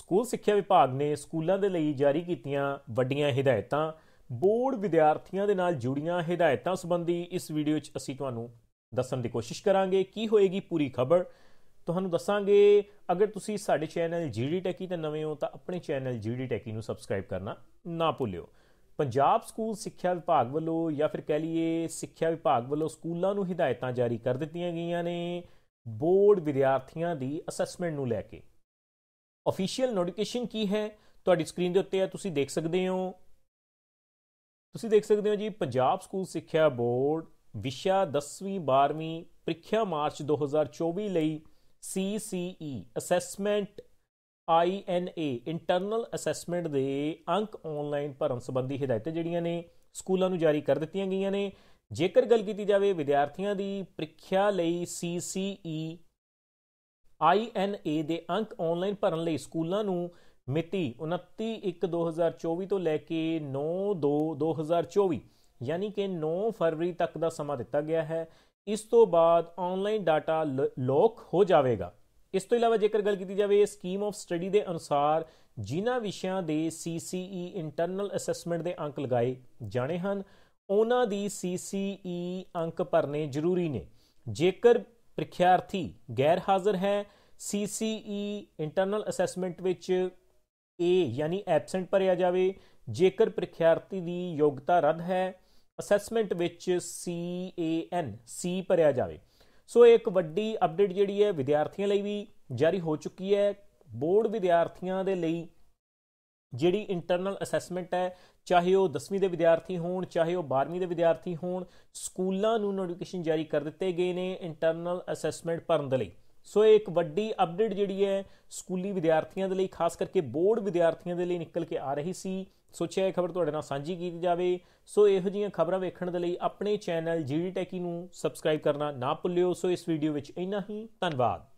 school ਸਿੱਖਿਆ ਵਿਭਾਗ ਨੇ ਸਕੂਲਾਂ ਦੇ ਲਈ ਜਾਰੀ ਕੀਤੀਆਂ ਵੱਡੀਆਂ ਹਦਾਇਤਾਂ ਬੋਰਡ ਵਿਦਿਆਰਥੀਆਂ ਦੇ ਨਾਲ ਜੁੜੀਆਂ ਹਦਾਇਤਾਂ ਸੰਬੰਧੀ ਇਸ ਵੀਡੀਓ 'ਚ ਅਸੀਂ ਤੁਹਾਨੂੰ ਦੱਸਣ ਦੀ ਕੋਸ਼ਿਸ਼ ਕਰਾਂਗੇ ਕੀ ਹੋਏਗੀ ਪੂਰੀ ਖਬਰ ਤੁਹਾਨੂੰ ਦੱਸਾਂਗੇ ਅਗਰ ਤੁਸੀਂ ਸਾਡੇ ਚੈਨਲ ਜੀਡੀ ਟੈਕੀ ਤੇ ਨਵੇਂ ਹੋ ਤਾਂ ਆਪਣੇ ਚੈਨਲ ਜੀਡੀ ਟੈਕੀ ਨੂੰ ਸਬਸਕ੍ਰਾਈਬ ਕਰਨਾ ਨਾ ਭੁੱਲਿਓ ਪੰਜਾਬ ਸਕੂਲ ਸਿੱਖਿਆ ਵਿਭਾਗ ਵੱਲੋਂ ਜਾਂ ਫਿਰ ਕਹਿ ਲਈਏ ਸਿੱਖਿਆ ਵਿਭਾਗ ਵੱਲੋਂ ਸਕੂਲਾਂ ਨੂੰ ਹਦਾਇਤਾਂ ਜਾਰੀ ਕਰ ਦਿੱਤੀਆਂ ਗਈਆਂ ਨੇ ਬੋਰਡ ਵਿਦਿਆਰਥੀਆਂ ਦੀ ਅਸੈਸਮੈਂਟ ਨੂੰ ਲੈ ਕੇ ਅਫੀਸ਼ੀਅਲ ਨੋਟੀਫਿਕੇਸ਼ਨ ਕੀ ਹੈ ਤੁਹਾਡੀ ਸਕਰੀਨ ਦੇ ਉੱਤੇ ਹੈ ਤੁਸੀਂ ਦੇਖ ਸਕਦੇ ਹੋ ਤੁਸੀਂ ਦੇਖ ਸਕਦੇ ਹੋ ਜੀ ਪੰਜਾਬ ਸਕੂਲ ਸਿੱਖਿਆ ਬੋਰਡ ਵਿਸ਼ਾ 10ਵੀਂ 12ਵੀਂ ਪ੍ਰੀਖਿਆ ਮਾਰਚ 2024 ਲਈ CCE assessment INA internal assessment ਦੇ ਅੰਕ ਆਨਲਾਈਨ ਭਰਨ ਸੰਬੰਧੀ ਹਦਾਇਤਾਂ ਜਿਹੜੀਆਂ ਨੇ ਸਕੂਲਾਂ ਨੂੰ ਜਾਰੀ ਕਰ ਦਿੱਤੀਆਂ ਗਈਆਂ ਨੇ ਜੇਕਰ ਗੱਲ ਕੀਤੀ ਜਾਵੇ ਵਿਦਿਆਰਥੀਆਂ ਦੀ ਪ੍ਰੀਖਿਆ ਲਈ CCE INA ਦੇ ਅੰਕ ਆਨਲਾਈਨ ਭਰਨ ਲਈ ਸਕੂਲਾਂ ਨੂੰ ਮਿਤੀ 29/1/2024 ਤੋਂ ਲੈ ਕੇ 9/2/2024 ਯਾਨੀ ਕਿ 9 ਫਰਵਰੀ ਤੱਕ ਦਾ ਸਮਾਂ ਦਿੱਤਾ ਗਿਆ ਹੈ ਇਸ ਤੋਂ ਬਾਅਦ ਆਨਲਾਈਨ ਡਾਟਾ ਲੋਕ ਹੋ ਜਾਵੇਗਾ ਇਸ ਤੋਂ ਇਲਾਵਾ ਜੇਕਰ ਗੱਲ ਕੀਤੀ ਜਾਵੇ ਸਕੀਮ ਆਫ ਸਟੱਡੀ ਦੇ ਅਨੁਸਾਰ ਜਿਨ੍ਹਾਂ ਵਿਸ਼ਿਆਂ ਦੇ CCE ਇੰਟਰਨਲ ਅਸੈਸਮੈਂਟ ਦੇ ਅੰਕ ਲਗਾਏ ਜਾਣੇ ਹਨ ਉਹਨਾਂ ਦੀ CCE ਅੰਕ ਭਰਨੇ ਜ਼ਰੂਰੀ ਨੇ ਜੇਕਰ ਪ੍ਰਖਿਆਰਥੀ ਗੈਰ ਹਾਜ਼ਰ ਹੈ ਸੀਸੀਈ ਇੰਟਰਨਲ ਅਸੈਸਮੈਂਟ ਵਿੱਚ ਏ ਯਾਨੀ ਐਬਸੈਂਟ ਭਰਿਆ ਜਾਵੇ ਜੇਕਰ ਪ੍ਰਖਿਆਰਥੀ ਦੀ ਯੋਗਤਾ ਰੱਦ ਹੈ ਅਸੈਸਮੈਂਟ ਵਿੱਚ ਸੀ ਏ ਐਨ ਸੀ ਭਰਿਆ ਜਾਵੇ ਸੋ ਇੱਕ ਵੱਡੀ ਅਪਡੇਟ ਜਿਹੜੀ ਹੈ ਵਿਦਿਆਰਥੀਆਂ ਲਈ ਵੀ ਜਾਰੀ ਹੋ ਚੁੱਕੀ ਹੈ ਬੋਰਡ ਵਿਦਿਆਰਥੀਆਂ ਦੇ ਲਈ ਜਿਹੜੀ ਇੰਟਰਨਲ ਅਸੈਸਮੈਂਟ ਹੈ ਚਾਹੇ ਉਹ 10ਵੀਂ ਦੇ ਵਿਦਿਆਰਥੀ ਹੋਣ ਚਾਹੇ ਉਹ 12ਵੀਂ ਦੇ ਵਿਦਿਆਰਥੀ ਹੋਣ ਸਕੂਲਾਂ ਨੂੰ ਨੋਟੀਫਿਕੇਸ਼ਨ ਜਾਰੀ ਕਰ ਦਿੱਤੇ ਗਏ ਨੇ ਇੰਟਰਨਲ ਅਸੈਸਮੈਂਟ ਭਰਨ ਦੇ ਲਈ ਸੋ ਇਹ ਇੱਕ ਵੱਡੀ ਅਪਡੇਟ ਜਿਹੜੀ ਹੈ ਸਕੂਲੀ ਵਿਦਿਆਰਥੀਆਂ ਦੇ ਲਈ ਖਾਸ ਕਰਕੇ ਬੋਰਡ ਵਿਦਿਆਰਥੀਆਂ ਦੇ ਲਈ ਨਿਕਲ ਕੇ ਆ ਰਹੀ ਸੀ ਸੋਚਿਆ ਇਹ ਖਬਰ ਤੁਹਾਡੇ ਨਾਲ ਸਾਂਝੀ ਕੀਤੀ ਜਾਵੇ ਸੋ ਇਹੋ ਜੀਆਂ ਖਬਰਾਂ ਵੇਖਣ ਦੇ ਲਈ ਆਪਣੇ ਚੈਨਲ ਜੀਡੀ ਟੈਕੀ ਨੂੰ ਸਬਸਕ੍ਰਾਈਬ ਕਰਨਾ ਨਾ ਭੁੱਲਿਓ ਸੋ ਇਸ ਵੀਡੀਓ ਵਿੱਚ ਇੰਨਾ ਹੀ ਧੰਨਵਾਦ